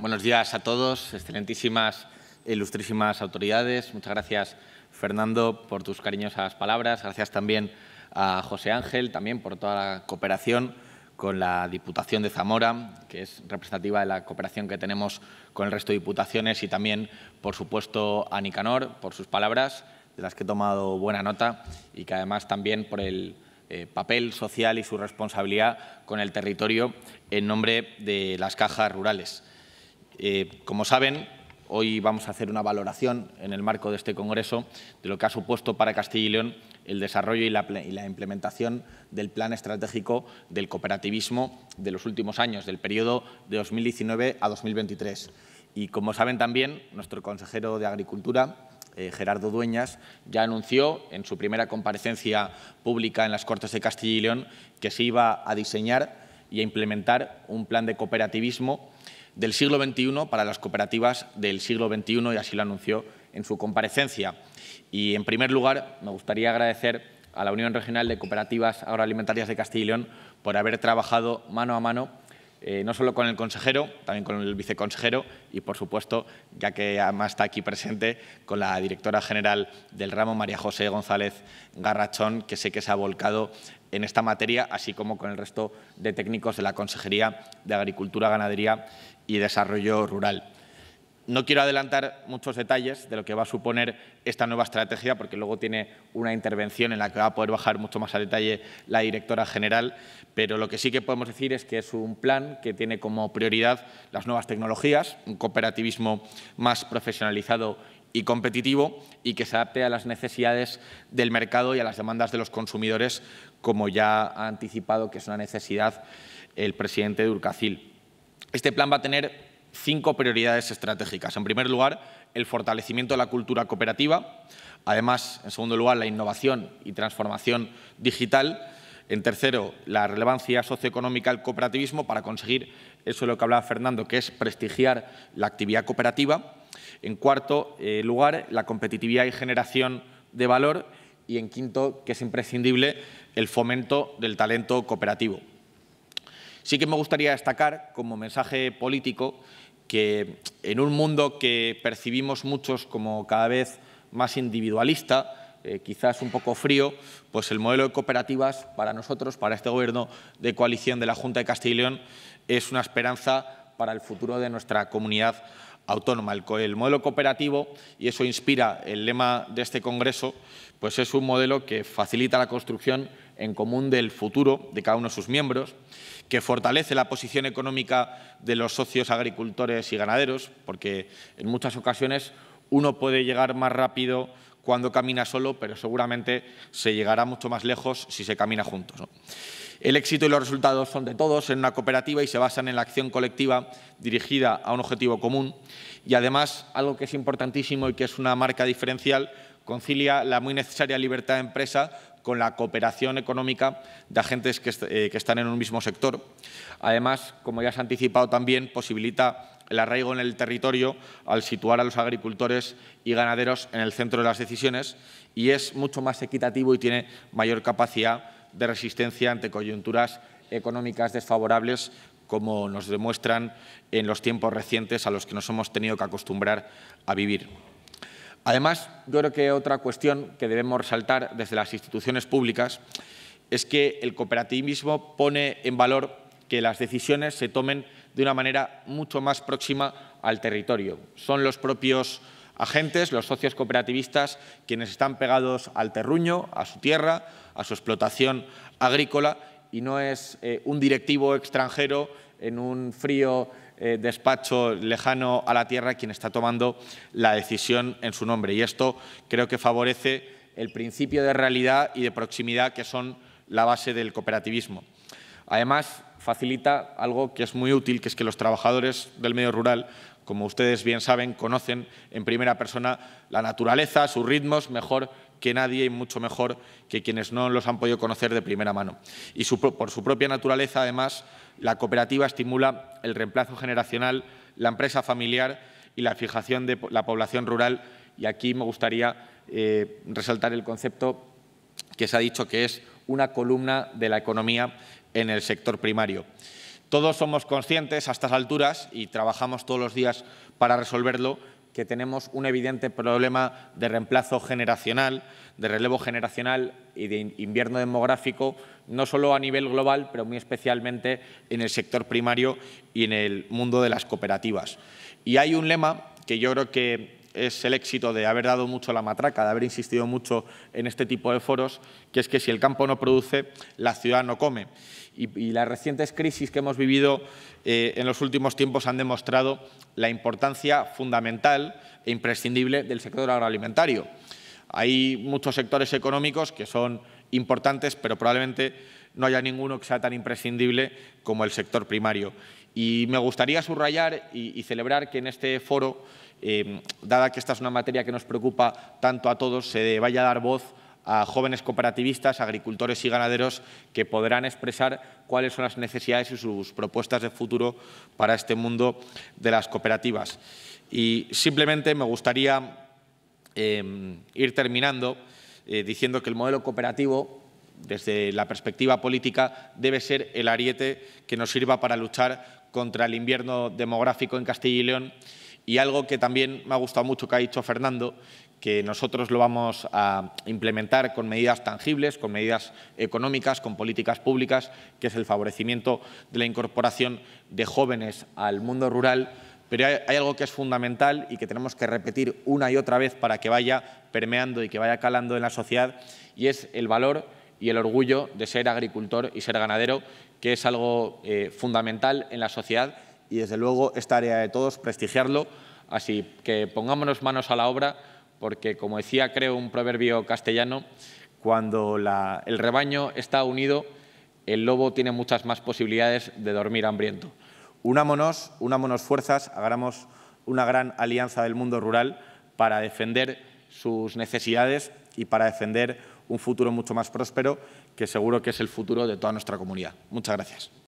Buenos días a todos, excelentísimas e ilustrísimas autoridades. Muchas gracias, Fernando, por tus cariñosas palabras. Gracias también a José Ángel, también por toda la cooperación con la Diputación de Zamora, que es representativa de la cooperación que tenemos con el resto de diputaciones, y también, por supuesto, a Nicanor por sus palabras, de las que he tomado buena nota, y que además también por el eh, papel social y su responsabilidad con el territorio en nombre de las cajas rurales. Eh, como saben, hoy vamos a hacer una valoración en el marco de este Congreso de lo que ha supuesto para Castilla y León el desarrollo y la, implementación del plan estratégico del cooperativismo de los últimos años, del periodo de 2019 a 2023. Y como saben también, nuestro consejero de Agricultura, eh, Gerardo Dueñas, ya anunció en su primera comparecencia pública en las Cortes de Castilla y León que se iba a diseñar y a implementar un plan de cooperativismo del siglo XXI para las cooperativas del siglo XXI y así lo anunció en su comparecencia. Y, en primer lugar, me gustaría agradecer a la Unión Regional de Cooperativas Agroalimentarias de Castilla y León por haber trabajado mano a mano eh, no solo con el consejero, también con el viceconsejero y, por supuesto, ya que además está aquí presente, con la directora general del ramo, María José González Garrachón, que sé que se ha volcado en esta materia, así como con el resto de técnicos de la Consejería de Agricultura, Ganadería y Desarrollo Rural. No quiero adelantar muchos detalles de lo que va a suponer esta nueva estrategia, porque luego tiene una intervención en la que va a poder bajar mucho más a detalle la directora general, pero lo que sí que podemos decir es que es un plan que tiene como prioridad las nuevas tecnologías, un cooperativismo más profesionalizado y competitivo y que se adapte a las necesidades del mercado y a las demandas de los consumidores, como ya ha anticipado que es una necesidad el presidente de Urcacil. Este plan va a tener cinco prioridades estratégicas. En primer lugar, el fortalecimiento de la cultura cooperativa. Además, en segundo lugar, la innovación y transformación digital. En tercero, la relevancia socioeconómica del cooperativismo para conseguir eso lo que hablaba Fernando, que es prestigiar la actividad cooperativa. En cuarto eh, lugar, la competitividad y generación de valor. Y en quinto, que es imprescindible, el fomento del talento cooperativo. Sí que me gustaría destacar como mensaje político que en un mundo que percibimos muchos como cada vez más individualista, eh, quizás un poco frío, pues el modelo de cooperativas para nosotros, para este gobierno de coalición de la Junta de Castilla y León, es una esperanza para el futuro de nuestra comunidad autónoma. el, modelo cooperativo, y eso inspira el lema de este Congreso, pues es un modelo que facilita la construcción en común del futuro de cada uno de sus miembros que fortalece la posición económica de los socios agricultores y ganaderos, porque en muchas ocasiones uno puede llegar más rápido cuando camina solo, pero seguramente se llegará mucho más lejos si se camina juntos. El éxito y los resultados son de todos en una cooperativa y se basan en la acción colectiva dirigida a un objetivo común. Y además, algo que es importantísimo y que es una marca diferencial, concilia la muy necesaria libertad de empresa con la cooperación económica de agentes eh, que, están en un mismo sector. Además, como ya se ha anticipado también, posibilita el arraigo en el territorio al situar a los agricultores y ganaderos en el centro de las decisiones y es mucho más equitativo y tiene mayor capacidad de resistencia ante coyunturas económicas desfavorables como nos demuestran en los tiempos recientes a los que nos hemos tenido que acostumbrar a vivir. Además, yo creo que otra cuestión que debemos resaltar desde las instituciones públicas es que el cooperativismo pone en valor que las decisiones se tomen de una manera mucho más próxima al territorio. Son los propios agentes, los socios cooperativistas, quienes están pegados al terruño, a su tierra, a su explotación agrícola y no es eh, un directivo extranjero en un frío eh, despacho lejano a la tierra quien está tomando la decisión en su nombre. Y esto creo que favorece el principio de realidad y de proximidad que son la base del cooperativismo. Además, facilita algo que es muy útil, que es que los trabajadores del medio rural como ustedes bien saben, conocen en primera persona la naturaleza, sus ritmos, mejor que nadie y mucho mejor que quienes no los han podido conocer de primera mano. Y por su propia naturaleza, además, la cooperativa estimula el reemplazo generacional, la empresa familiar y la fijación de la población rural. Y aquí me gustaría eh, resaltar el concepto que se ha dicho que es una columna de la economía en el sector primario. Todos somos conscientes a estas alturas y trabajamos todos los días para resolverlo que tenemos un evidente problema de reemplazo generacional, de relevo generacional y de invierno demográfico, no solo a nivel global, pero muy especialmente en el sector primario y en el mundo de las cooperativas. Y hay un lema que yo creo que es el éxito de haber dado mucho la matraca, de haber insistido mucho en este tipo de foros, que es que si el campo no produce, la ciudad no come. Y, las recientes crisis que hemos vivido eh, en los últimos tiempos han demostrado la importancia fundamental e imprescindible del sector agroalimentario. Hay muchos sectores económicos que son importantes, pero probablemente no haya ninguno que sea tan imprescindible como el sector primario. Y me gustaría subrayar y, celebrar que en este foro, em, dada que esta es una materia que nos preocupa tanto a todos, se vaya a dar voz a jóvenes cooperativistas, agricultores y ganaderos que podrán expresar cuáles son las necesidades y sus propuestas de futuro para este mundo de las cooperativas. Y simplemente me gustaría em, ir terminando eh, diciendo que el modelo cooperativo desde la perspectiva política, debe ser el ariete que nos sirva para luchar contra el invierno demográfico en Castilla y León. Y algo que también me ha gustado mucho que ha dicho Fernando, que nosotros lo vamos a implementar con medidas tangibles, con medidas económicas, con políticas públicas, que es el favorecimiento de la incorporación de jóvenes al mundo rural. Pero hay, algo que es fundamental y que tenemos que repetir una y otra vez para que vaya permeando y que vaya calando en la sociedad, y es el valor y el orgullo de ser agricultor y ser ganadero, que es algo eh, fundamental en la sociedad y desde luego esta área de todos prestigiarlo. Así que pongámonos manos a la obra porque, como decía creo un proverbio castellano, cuando el rebaño está unido, el lobo tiene muchas más posibilidades de dormir hambriento. Unámonos, unámonos fuerzas, hagamos una gran alianza del mundo rural para defender sus necesidades y para defender un futuro mucho más próspero, que seguro que es el futuro de toda nuestra comunidad. Muchas gracias.